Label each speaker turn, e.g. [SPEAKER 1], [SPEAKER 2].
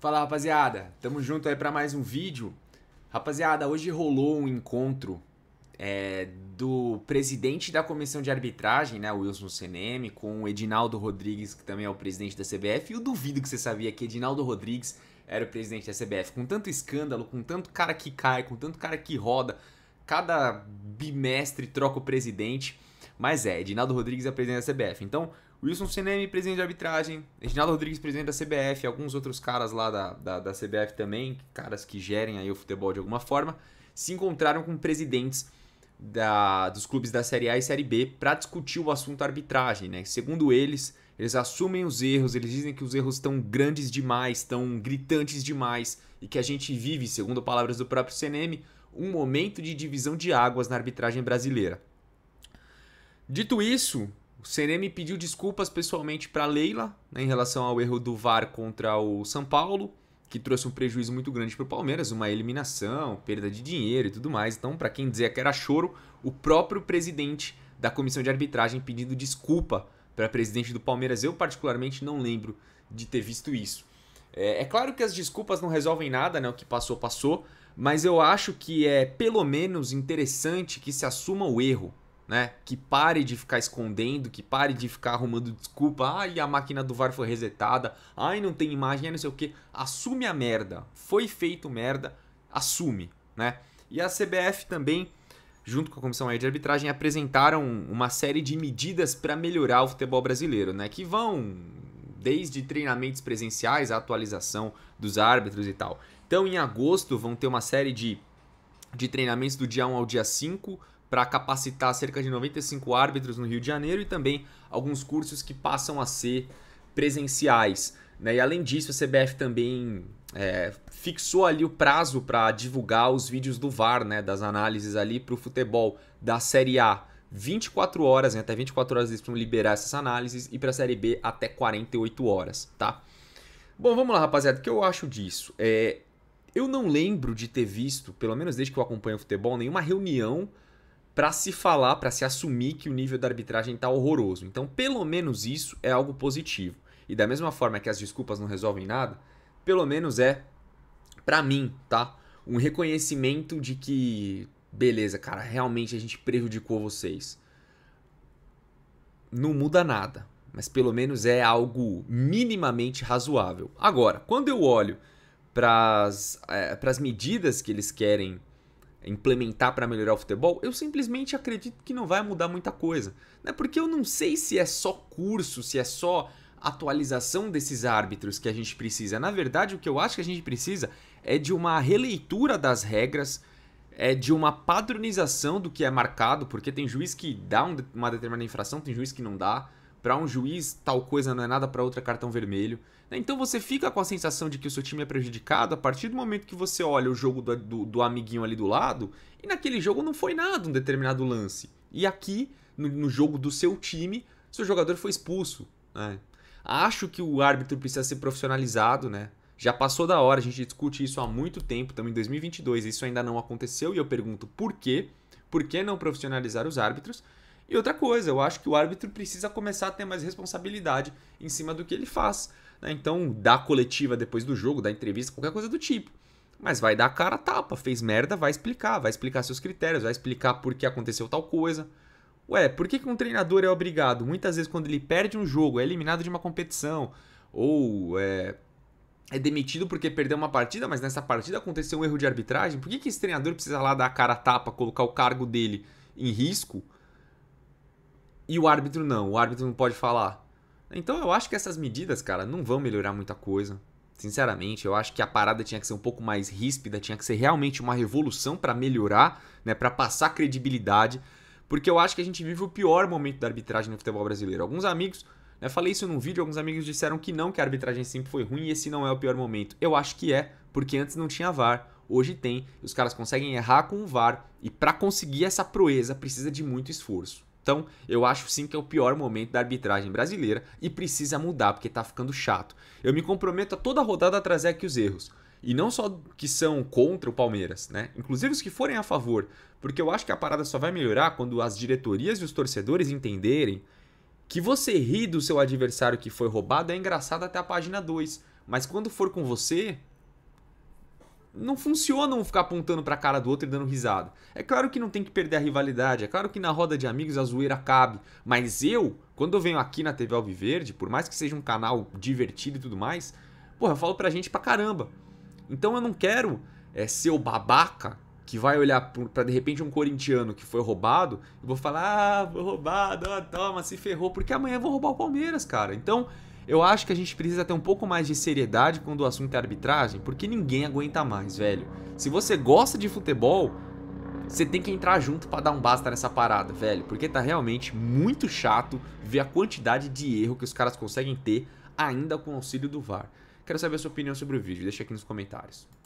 [SPEAKER 1] Fala rapaziada, tamo junto aí para mais um vídeo. Rapaziada, hoje rolou um encontro é, do presidente da comissão de arbitragem, né, Wilson CNM, com o Edinaldo Rodrigues, que também é o presidente da CBF. E eu duvido que você sabia que Edinaldo Rodrigues era o presidente da CBF. Com tanto escândalo, com tanto cara que cai, com tanto cara que roda, cada bimestre troca o presidente. Mas é, Edinaldo Rodrigues é presidente da CBF. Então, Wilson Seneme, é presidente de arbitragem, Reginaldo Rodrigues, presidente da CBF, alguns outros caras lá da, da, da, CBF também, caras que gerem aí o futebol de alguma forma, se encontraram com presidentes da, dos clubes da Série A e Série B para discutir o assunto arbitragem. Né? Segundo eles, eles assumem os erros, eles dizem que os erros estão grandes demais, estão gritantes demais, e que a gente vive, segundo palavras do próprio Seneme, um momento de divisão de águas na arbitragem brasileira. Dito isso, o CNM pediu desculpas pessoalmente para Leila né, em relação ao erro do VAR contra o São Paulo, que trouxe um prejuízo muito grande para o Palmeiras, uma eliminação, perda de dinheiro e tudo mais. Então, para quem dizia que era choro, o próprio presidente da comissão de arbitragem pedindo desculpa para presidente do Palmeiras. Eu, particularmente, não lembro de ter visto isso. É, é, claro que as desculpas não resolvem nada, né? O que passou, passou. Mas eu acho que é pelo menos interessante que se assuma o erro né? Que pare de ficar escondendo, que pare de ficar arrumando desculpa. Ai, a máquina do VAR foi resetada. Ai, não tem imagem, ai, é não sei o que. Assume a merda. Foi feito merda, assume, né? E a CBF também, junto com a Comissão de Arbitragem, apresentaram uma série de medidas para melhorar o futebol brasileiro, né? Que vão desde treinamentos presenciais, a atualização dos árbitros e tal. Então, em agosto, vão ter uma série de, de treinamentos do dia 1 ao dia 5 para capacitar cerca de 95 árbitros no Rio de Janeiro e também alguns cursos que passam a ser presenciais. Né? E além disso, a CBF também é, fixou ali o prazo para divulgar os vídeos do VAR, né, das análises ali para o futebol da Série A. 24 horas, né, até 24 horas eles vão liberar essas análises e para a Série B até 48 horas, tá? Bom, vamos lá, rapaziada, o que eu acho disso? É, eu não lembro de ter visto, pelo menos desde que eu acompanho o futebol, nenhuma reunião para se falar, para se assumir que o nível da arbitragem está horroroso. Então, pelo menos isso é algo positivo. E da mesma forma que as desculpas não resolvem nada, pelo menos é, para mim, tá? Um reconhecimento de que, beleza, cara, realmente a gente prejudicou vocês. Não muda nada, mas pelo menos é algo minimamente razoável. Agora, quando eu olho para as é, eh, medidas que eles querem implementar para melhorar o futebol, eu simplesmente acredito que não vai mudar muita coisa. Né? Porque eu não sei se é só curso, se é só atualização desses árbitros que a gente precisa. Na verdade, o que eu acho que a gente precisa é de uma releitura das regras, é de uma padronização do que é marcado, porque tem juiz que dá uma determinada infração, tem juiz que não dá para um juiz tal coisa não é nada, para outra cartão vermelho. Né? Então você fica com a sensação de que o seu time é prejudicado a partir do momento que você olha o jogo do, do, do amiguinho ali do lado e naquele jogo não foi nada um determinado lance. E aqui, no, no jogo do seu time, seu jogador foi expulso. Né? Acho que o árbitro precisa ser profissionalizado, né? Já passou da hora, a gente discute isso há muito tempo, estamos em 2022, isso ainda não aconteceu e eu pergunto por quê? Por que não profissionalizar os árbitros? E outra coisa, eu acho que o árbitro precisa começar a ter mais responsabilidade em cima do que ele faz. Né? Então, dá coletiva depois do jogo, dá entrevista, qualquer coisa do tipo. Mas vai dar a cara a tapa, fez merda, vai explicar, vai explicar seus critérios, vai explicar por que aconteceu tal coisa. Ué, por que, que um treinador é obrigado, muitas vezes, quando ele perde um jogo, é eliminado de uma competição, ou é, é demitido porque perdeu uma partida, mas nessa partida aconteceu um erro de arbitragem? Por que, que esse treinador precisa lá dar a cara a tapa, colocar o cargo dele em risco? E o árbitro não, o árbitro não pode falar. Então eu acho que essas medidas, cara, não vão melhorar muita coisa. Sinceramente, eu acho que a parada tinha que ser um pouco mais ríspida, tinha que ser realmente uma revolução para melhorar, né, para passar credibilidade, porque eu acho que a gente vive o pior momento da arbitragem no futebol brasileiro. Alguns amigos, né, falei isso num vídeo, alguns amigos disseram que não, que a arbitragem sempre foi ruim e esse não é o pior momento. Eu acho que é, porque antes não tinha VAR, hoje tem, os caras conseguem errar com o VAR e para conseguir essa proeza precisa de muito esforço. Então, eu acho sim que é o pior momento da arbitragem brasileira e precisa mudar, porque está ficando chato. Eu me comprometo a toda rodada a trazer aqui os erros. E não só que são contra o Palmeiras, né? Inclusive os que forem a favor, porque eu acho que a parada só vai melhorar quando as diretorias e os torcedores entenderem que você ri do seu adversário que foi roubado é engraçado até a página 2, mas quando for com você, não funciona um ficar apontando para a cara do outro e dando risada. É claro que não tem que perder a rivalidade, é claro que na roda de amigos a zoeira cabe, mas eu, quando eu venho aqui na TV Alviverde, por mais que seja um canal divertido e tudo mais, porra, eu falo pra gente pra caramba. Então eu não quero é, ser o babaca que vai olhar para de repente um corintiano que foi roubado e vou falar, ah, foi roubado, toma, se ferrou, porque amanhã eu vou roubar o Palmeiras, cara. Então eu acho que a gente precisa ter um pouco mais de seriedade quando o assunto é arbitragem, porque ninguém aguenta mais, velho. Se você gosta de futebol, você tem que entrar junto para dar um basta nessa parada, velho, porque tá realmente muito chato ver a quantidade de erro que os caras conseguem ter ainda com o auxílio do VAR. Quero saber a sua opinião sobre o vídeo, deixa aqui nos comentários.